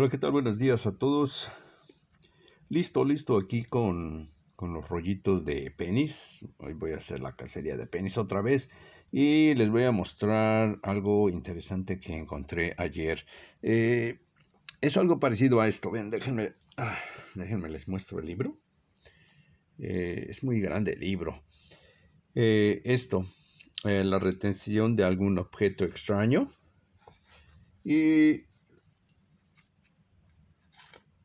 Hola, ¿qué tal? Buenos días a todos. Listo, listo aquí con, los rollitos de penis. Hoy voy a hacer la cacería de penis otra vez y les voy a mostrar algo interesante que encontré ayer. Eh, es algo parecido a esto. Ven, déjenme, ah, déjenme les muestro el libro. Eh, es muy grande el libro. Eh, esto, la retención de algún objeto extraño. Y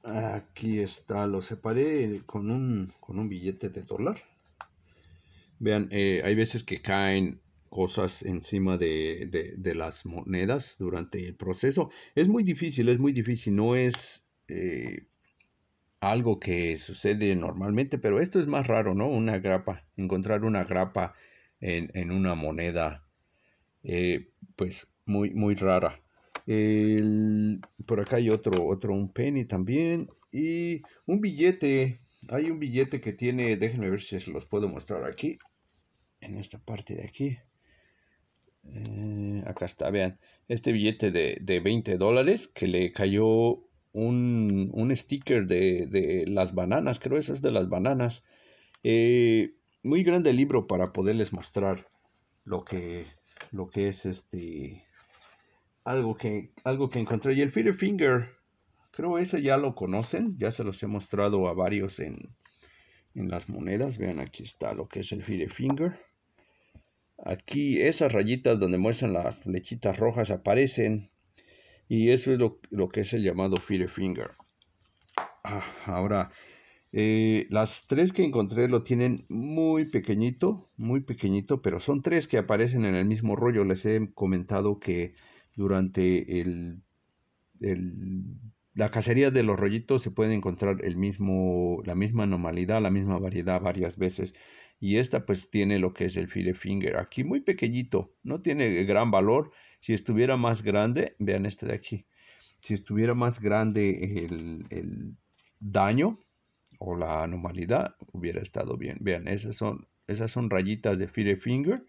Aquí está, lo separé eh, con un, con un billete de dólar. Vean, eh, hay veces que caen cosas encima de, las monedas durante el proceso. Es muy difícil, es muy difícil, no es eh, algo que sucede normalmente, pero esto es más raro, ¿no? Una grapa, encontrar una grapa en, una moneda, pues muy, muy rara por acá hay otro, otro, un penny también. Y un billete. Hay un billete que tiene, déjenme ver si se los puedo mostrar aquí. En esta parte de aquí. Eh, acá está, vean. Este billete de, de 20 dólares que le cayó un, un sticker de, de, las bananas, creo eso es de las bananas. Eh, muy grande libro para poderles mostrar lo que, lo que es este algo que, algo que encontré. Y el fire Finger, creo ese ya lo conocen, ya se los he mostrado a varios en, las monedas. Vean, aquí está lo que es el fire Finger. Aquí esas rayitas donde muestran las flechitas rojas aparecen. Y eso es lo, que es el llamado fire Finger. Ah, ahora, eh, las tres que encontré lo tienen muy pequeñito, muy pequeñito, pero son tres que aparecen en el mismo rollo. Les he comentado que durante el, la cacería de los rollitos se puede encontrar el mismo, la misma anomalidad, la misma variedad varias veces. Y esta pues tiene lo que es el file finger. Aquí muy pequeñito, no tiene gran valor. Si estuviera más grande, vean este de aquí. Si estuviera más grande el, daño o la anomalidad, hubiera estado bien. Vean, esas son, esas son rayitas de file finger.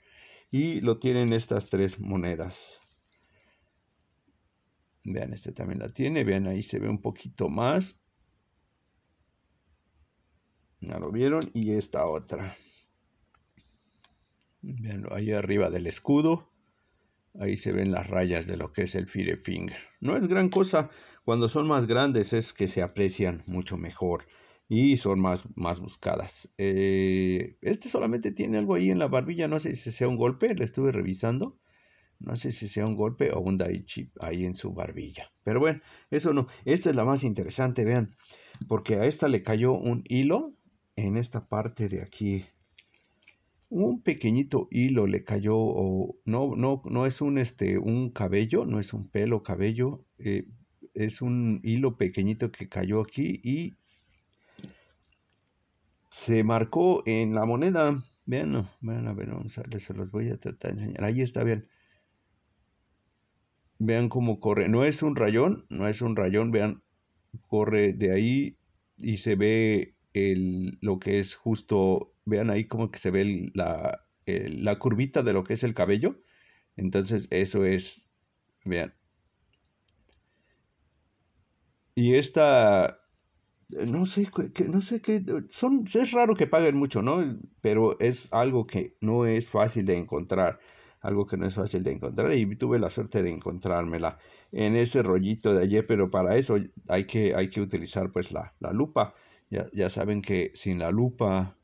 Y lo tienen estas tres monedas. Vean, este también la tiene. Vean, ahí se ve un poquito más. Ya lo vieron? Y esta otra. Vean, ahí arriba del escudo. Ahí se ven las rayas de lo que es el fire finger. No es gran cosa. Cuando son más grandes es que se aprecian mucho mejor. Y son más, más buscadas. Eh, este solamente tiene algo ahí en la barbilla. No sé si sea un golpe. Le estuve revisando no sé si sea un golpe o un daichi ahí en su barbilla. Pero bueno, eso no. Esta es la más interesante, vean. Porque a esta le cayó un hilo en esta parte de aquí. Un pequeñito hilo le cayó. O, no, no, no es un, este, un cabello, no es un pelo cabello. Eh, es un hilo pequeñito que cayó aquí y se marcó en la moneda. Vean, vean, a ver, se los voy a tratar de enseñar. Ahí está, bien Vean cómo corre. No es un rayón, no es un rayón. Vean, corre de ahí y se ve el, lo que es justo. Vean ahí como que se ve la, curvita de lo que es el cabello. Entonces eso es, vean. Y esta, no sé, que, no sé qué, son, es raro que paguen mucho, ¿no? Pero es algo que no es fácil de encontrar algo que no es fácil de encontrar y tuve la suerte de encontrármela en ese rollito de ayer, pero para eso hay que, hay que utilizar pues la, lupa. Ya, ya, saben que sin la lupa,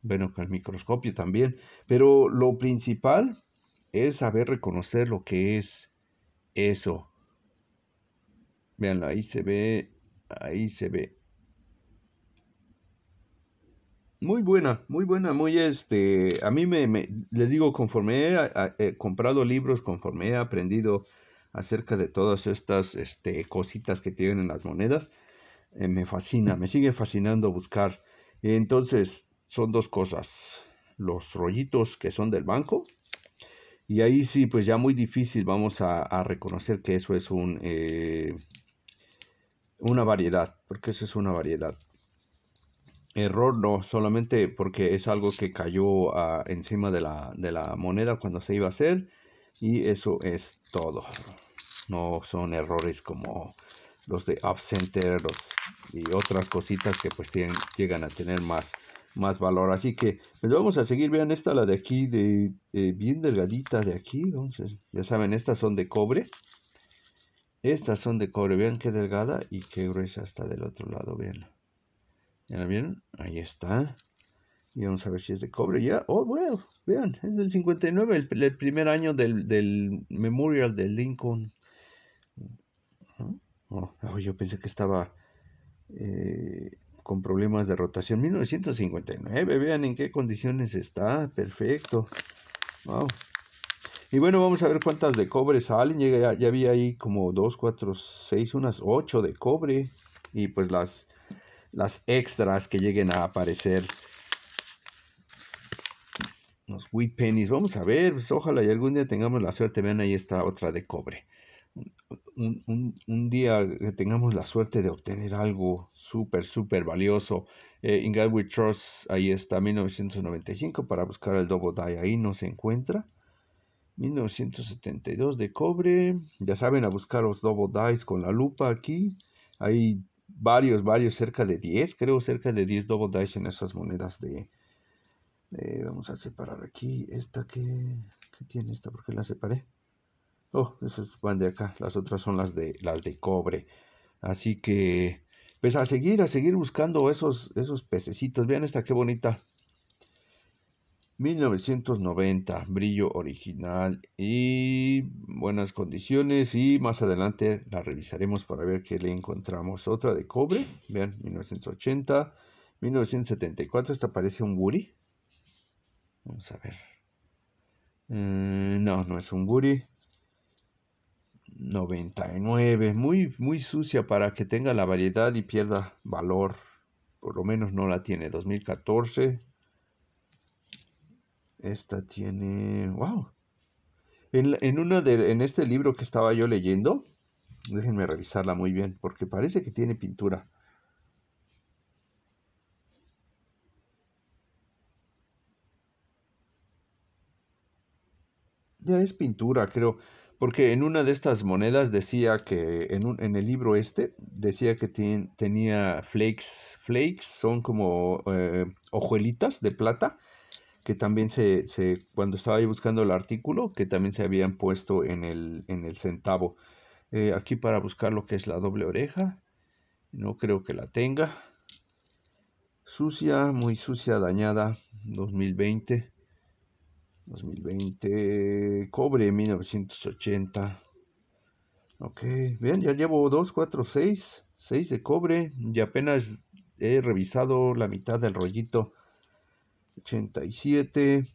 bueno, con el microscopio también, pero lo principal es saber reconocer lo que es eso. Veanlo, ahí se ve, ahí se ve muy buena, muy buena, muy este. A mí me, les digo, conforme he, comprado libros, conforme he aprendido acerca de todas estas este, cositas que tienen en las monedas, eh, me fascina, me sigue fascinando buscar. Entonces, son dos cosas: los rollitos que son del banco, y ahí sí, pues ya muy difícil vamos a, reconocer que eso es un eh, una variedad, porque eso es una variedad error no solamente porque es algo que cayó ah, encima de la, moneda cuando se iba a hacer y eso es todo no son errores como los de App y otras cositas que pues llegan a tener más, más valor. Así que pues vamos a seguir, vean esta, la de aquí, de, eh, bien delgadita de aquí, ya saben, estas son de cobre. Estas son de cobre, vean qué delgada y qué gruesa está del otro lado, vean. ¿Ya la vieron? Ahí está. Y vamos a ver si es de cobre ya. Oh, bueno, vean, es del 59, el, primer año del, Memorial de Lincoln. Oh, yo pensé que estaba eh, con problemas de rotación. 1959, vean en qué condiciones está. Perfecto. Wow. Y bueno, vamos a ver cuántas de cobre salen. Ya, ya, vi ahí como 2, 4, 6, unas 8 de cobre. Y pues las las extras que lleguen a aparecer. Los wheat pennies, vamos a ver, pues, ojalá y algún día tengamos la suerte. Vean ahí está otra de cobre. Un, día que tengamos la suerte de obtener algo súper, súper valioso. Eh, In We Trust, ahí está, 1995, para buscar el Double Die, ahí no se encuentra. 1972 de cobre, ya saben, a buscar los Double Dies con la lupa aquí. Ahí varios, varios, cerca de 10, creo cerca de 10 double dice en esas monedas de... vamos a separar aquí esta que, ¿Qué tiene esta, porque la separé. Oh, esas van de acá, las otras son las de, las de cobre. Así que, pues a seguir, a seguir buscando esos, esos pececitos. Vean esta, qué bonita. 1990, brillo original y buenas condiciones y más adelante la revisaremos para ver qué le encontramos. Otra de cobre, vean, 1980, 1974, esta parece un guri. Vamos a ver. Mm, no, no es un guri. 99, muy, muy sucia para que tenga la variedad y pierda valor. Por lo menos no la tiene. 2014. Esta tiene. ¡Wow! En, en este libro que estaba yo leyendo, déjenme revisarla muy bien, porque parece que tiene pintura. Ya es pintura, creo, porque en una de estas monedas decía que, en, en el libro este, decía que tenía flakes, flakes son como eh, hojuelitas de plata, que también se, cuando estaba ahí buscando el artículo, que también se habían puesto en el, en el centavo. Eh, aquí para buscar lo que es la doble oreja, no creo que la tenga. Sucia, muy sucia, dañada, 2020. 2020, cobre 1980. Ok, bien, ya llevo 2, 4, 6, 6 de cobre y apenas he revisado la mitad del rollito. 87.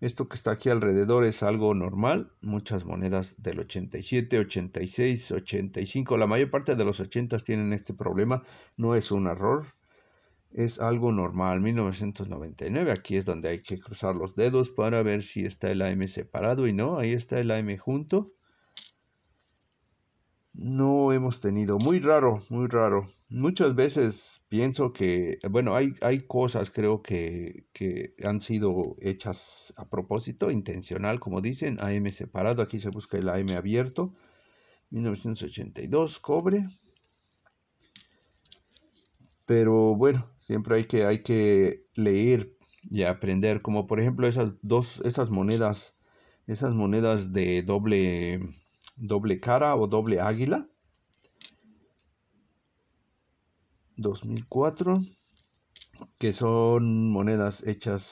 Esto que está aquí alrededor es algo normal. Muchas monedas del 87, 86, 85. La mayor parte de los 80 tienen este problema. No es un error. Es algo normal. 1999. Aquí es donde hay que cruzar los dedos para ver si está el AM separado y no. Ahí está el AM junto. No hemos tenido. Muy raro, muy raro. Muchas veces Pienso que, bueno, hay, hay cosas creo que, han sido hechas a propósito, intencional, como dicen, AM separado, aquí se busca el AM abierto, 1982, cobre. Pero bueno, siempre hay que, hay que leer y aprender, como por ejemplo esas dos, esas monedas, esas monedas de doble, doble cara o doble águila 2004, que son monedas hechas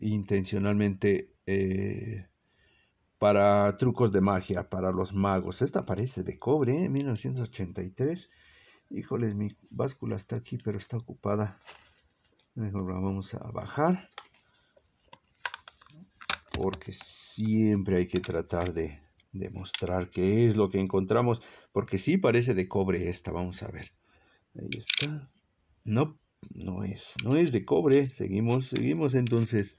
intencionalmente eh, para trucos de magia, para los magos. Esta parece de cobre, 1983. ¿eh? Híjoles, mi báscula está aquí, pero está ocupada. vamos a bajar. Porque siempre hay que tratar de demostrar qué es lo que encontramos. Porque sí parece de cobre esta, vamos a ver. Ahí está. No, no es. No es de cobre. Seguimos, seguimos entonces.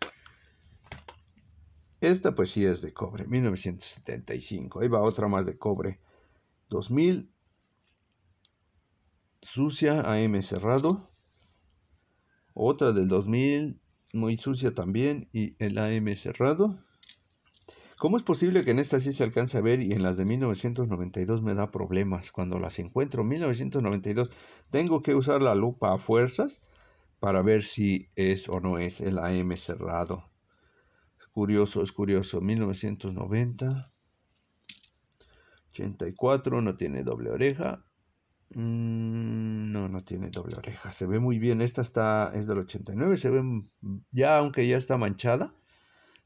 Esta pues sí es de cobre, 1975. Ahí va otra más de cobre. 2000. Sucia AM cerrado. Otra del 2000, muy sucia también. Y el AM cerrado. ¿Cómo es posible que en esta sí se alcance a ver y en las de 1992 me da problemas? Cuando las encuentro, 1992, tengo que usar la lupa a fuerzas para ver si es o no es el AM cerrado. Es curioso, es curioso. 1990, 84, no tiene doble oreja. Mm, no, no tiene doble oreja. Se ve muy bien. Esta está, es del 89. Se ve ya, aunque ya está manchada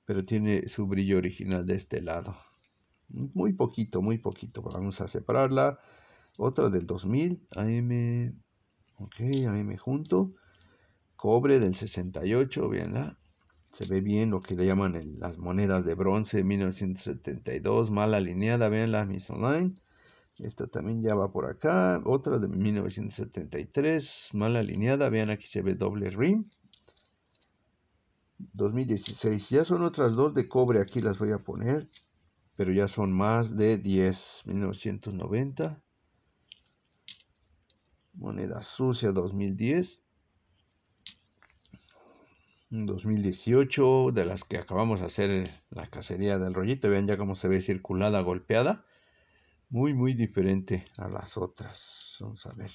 pero tiene su brillo original de este lado. Muy poquito, muy poquito. Vamos a separarla. Otra del 2000, AM, ok, AM junto. Cobre del 68, veanla. Se ve bien lo que le llaman las monedas de bronce 1972, mal alineada, veanla, Miss Online. Esta también ya va por acá. Otra de 1973, mal alineada, vean aquí se ve doble rim. 2016. Ya son otras dos de cobre, aquí las voy a poner, pero ya son más de 10, 1990. Moneda sucia 2010. 2018, de las que acabamos de hacer la cacería del rollito, vean ya cómo se ve circulada, golpeada. Muy, muy diferente a las otras. Vamos a ver.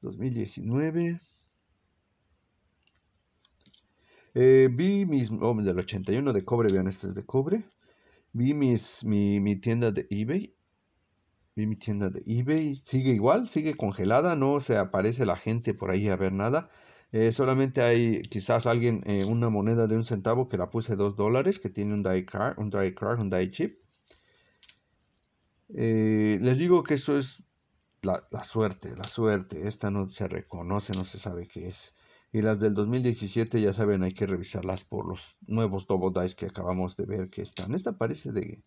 2019. Eh, vi mis... Oh, del 81 de cobre, vean, este es de cobre. Vi mis, mi, tienda de eBay. Vi mi tienda de eBay. Sigue igual, sigue congelada, no se aparece la gente por ahí a ver nada. Eh, solamente hay quizás alguien, eh, una moneda de un centavo que la puse dos dólares, que tiene un die car, un die chip. les digo que eso es la, la, suerte, la suerte. Esta no se reconoce, no se sabe qué es. Y las del 2017, ya saben, hay que revisarlas por los nuevos Double Dice que acabamos de ver que están. Esta parece de...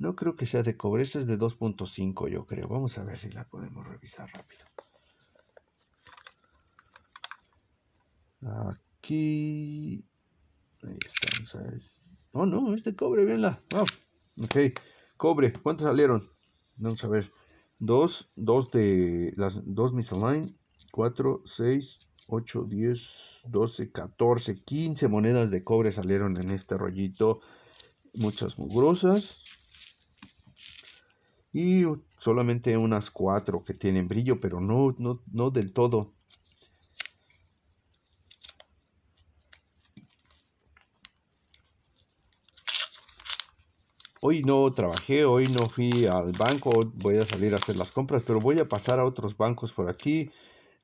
No creo que sea de cobre, esta es de 2.5 yo creo. Vamos a ver si la podemos revisar rápido. Aquí... Ahí está, no Oh, no, Este cobre, venla. la oh, ok, cobre, cuántos salieron? Vamos a ver. Dos, dos de las dos online cuatro, seis, 8, 10, 12, 14, 15 monedas de cobre salieron en este rollito. Muchas mugrosas. Y solamente unas 4 que tienen brillo, pero no, no, no del todo. Hoy no trabajé, hoy no fui al banco, voy a salir a hacer las compras, pero voy a pasar a otros bancos por aquí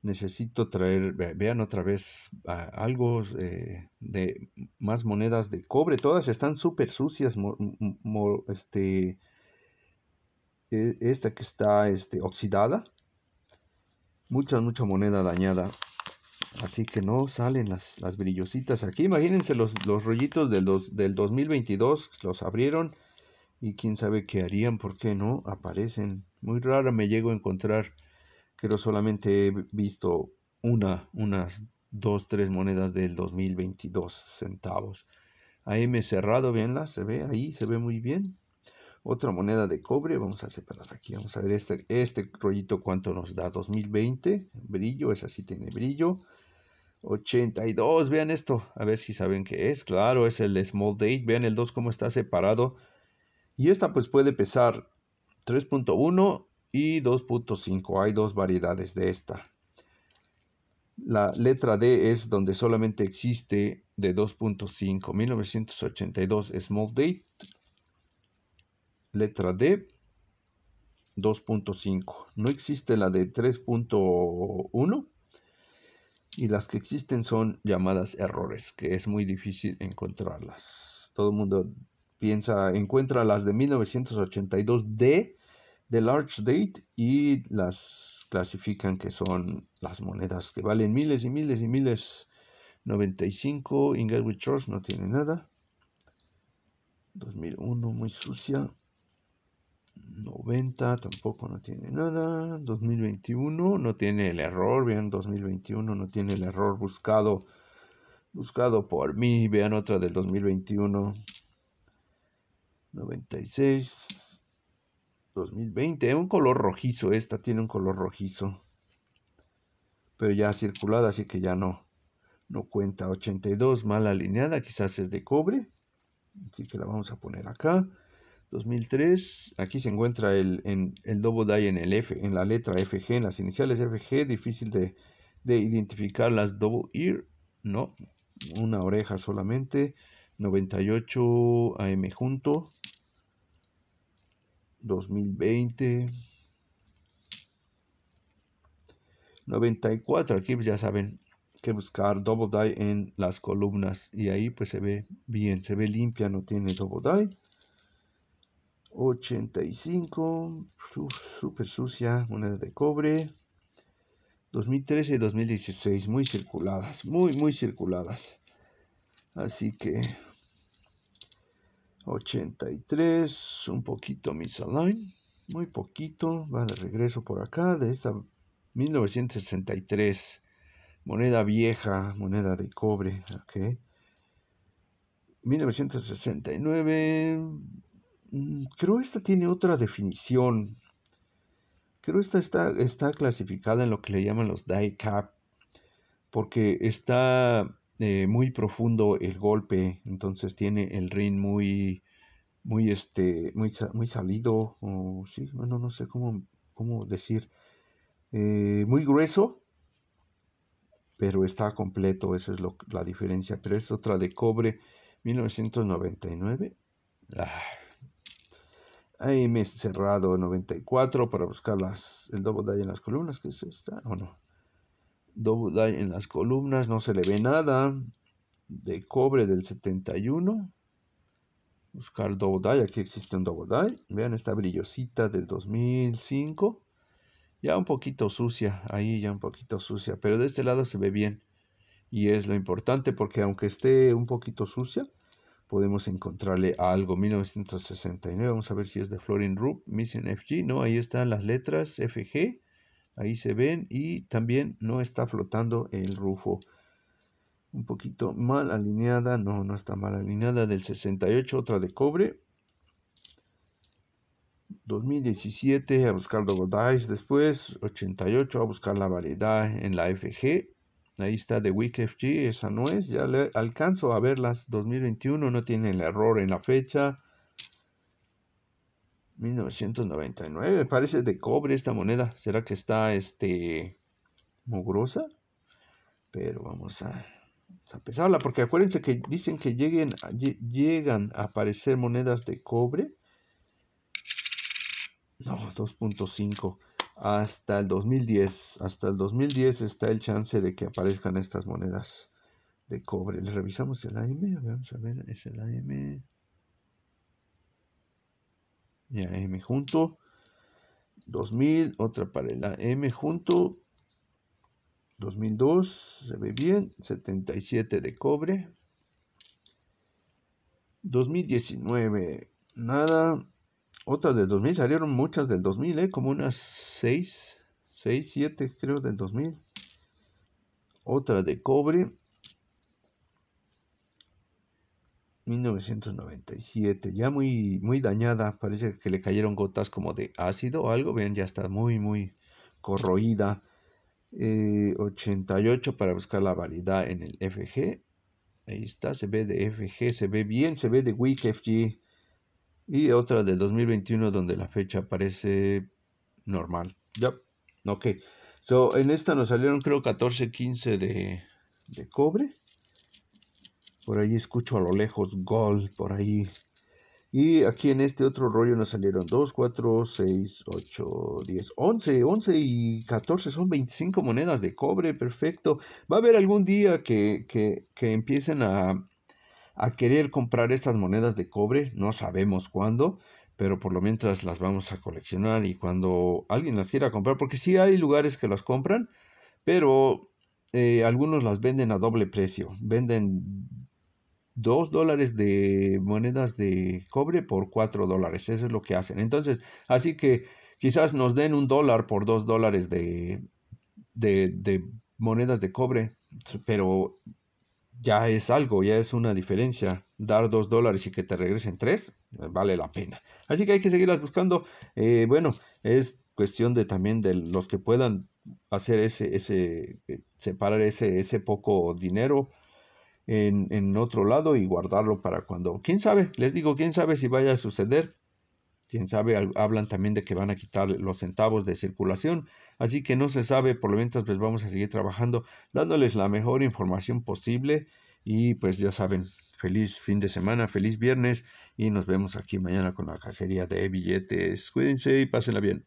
necesito traer, vean otra vez ah, algo eh, de más monedas de cobre, todas están súper sucias, este, e, esta que está este, oxidada, mucha, mucha moneda dañada, así que no salen las, brillositas aquí, imagínense los, los rollitos del, del 2022, los abrieron y quién sabe qué harían, por qué no aparecen, muy rara me llego a encontrar pero solamente he visto una, unas dos, tres monedas del 2022 centavos. Ahí AM cerrado, veanla se ve ahí, se ve muy bien. Otra moneda de cobre, vamos a separar aquí, vamos a ver este, este rollito cuánto nos da, 2020, brillo, esa sí tiene brillo. 82, vean esto, a ver si saben qué es, claro, es el small date, vean el 2 cómo está separado. Y esta pues puede pesar 3.1 y 2.5. Hay dos variedades de esta. La letra D es donde solamente existe de 2.5. 1982 Small Date. Letra D 2.5. No existe la de 3.1. Y las que existen son llamadas errores, que es muy difícil encontrarlas. Todo el mundo piensa, encuentra las de 1982 D de large date y las clasifican que son las monedas que valen miles y miles y miles. 95, With no tiene nada. 2001 muy sucia. 90 tampoco no tiene nada. 2021 no tiene el error. Vean, 2021 no tiene el error buscado buscado por mí. Vean otra del 2021. 96 2020, un color rojizo, esta tiene un color rojizo, pero ya circulada, así que ya no, no cuenta, 82 mal alineada, quizás es de cobre, así que la vamos a poner acá, 2003, aquí se encuentra el, en, el double die en, el F, en la letra FG, en las iniciales FG, difícil de, de identificar las double ear, no, una oreja solamente, 98 AM junto, 2020. 94. Aquí ya saben que buscar double die en las columnas y ahí pues se ve bien, se ve limpia, no tiene double die. 85, super sucia, moneda de cobre. 2013 y 2016, muy circuladas, muy, muy circuladas. Así que 83, un poquito align, muy poquito, va de regreso por acá, de esta 1963, moneda vieja, moneda de cobre, ok. 1969, mm, creo esta tiene otra definición, creo esta está, está clasificada en lo que le llaman los die cap, porque está eh, muy profundo el golpe, entonces tiene el ring muy, muy, este, muy, muy salido, o sí, bueno, no sé cómo, cómo decir, eh, muy grueso, pero está completo, esa es la diferencia. Pero es otra de cobre 1999. Ah. he cerrado 94 para buscar las, el doble die en las columnas, que es esta o no. Double en las columnas, no se le ve nada. De cobre del 71. Buscar double die, aquí existe un double die. Vean esta brillosita del 2005. Ya un poquito sucia, ahí ya un poquito sucia, pero de este lado se ve bien. Y es lo importante porque aunque esté un poquito sucia, podemos encontrarle algo. 1969, vamos a ver si es de Florin Roop, Missing FG, ¿no? Ahí están las letras FG Ahí se ven y también no está flotando el rufo. Un poquito mal alineada, no, no está mal alineada, del 68, otra de cobre. 2017 a buscar Dogodais, después 88 a buscar la variedad en la FG. Ahí está de Week FG, esa no es, ya le alcanzo a ver las 2021, no tiene el error en la fecha. 1999, parece de cobre esta moneda. ¿Será que está este mugrosa? Pero vamos a, empezarla, porque acuérdense que dicen que llegan a aparecer monedas de cobre. No, 2.5 hasta el 2010. Hasta el 2010 está el chance de que aparezcan estas monedas de cobre. Le revisamos el AM, vamos a ver, es el AM. M junto. 2000, otra para el AM junto. 2002, se ve bien. 77 de cobre. 2019, nada. Otras del 2000, salieron muchas del 2000, ¿eh? como unas 6, 6, 7 creo del 2000. Otra de cobre. 1997, ya muy, muy dañada, parece que le cayeron gotas como de ácido o algo, vean, ya está muy, muy corroída. 88 eh, para buscar la validad en el FG. Ahí está, se ve de FG, se ve bien, se ve de FG Y otra del 2021 donde la fecha parece normal. Ya, ok. So, en esta nos salieron creo 14, 15 de, de cobre. Por ahí escucho a lo lejos gol, por ahí. Y aquí en este otro rollo nos salieron 2, 4, 6, 8, 10, 11. 11 y 14 son 25 monedas de cobre, perfecto. Va a haber algún día que, que, empiecen a, a querer comprar estas monedas de cobre, no sabemos cuándo, pero por lo mientras las vamos a coleccionar y cuando alguien las quiera comprar, porque sí hay lugares que las compran, pero eh, algunos las venden a doble precio, venden 2 dólares de monedas de cobre por 4 dólares. Eso es lo que hacen. Entonces, así que quizás nos den un dólar por 2 dólares de, de, monedas de cobre, pero ya es algo, ya es una diferencia. Dar 2 dólares y que te regresen 3, eh, vale la pena. Así que hay que seguirlas buscando. Eh, bueno, es cuestión de también de los que puedan hacer ese, ese eh, separar ese, ese poco dinero en, otro lado y guardarlo para cuando. ¿Quién sabe? Les digo, ¿quién sabe si vaya a suceder? ¿Quién sabe? Hablan también de que van a quitar los centavos de circulación. Así que no se sabe, por lo menos pues vamos a seguir trabajando, dándoles la mejor información posible. Y pues ya saben, feliz fin de semana, feliz viernes y nos vemos aquí mañana con la cacería de billetes. Cuídense y pásenla bien.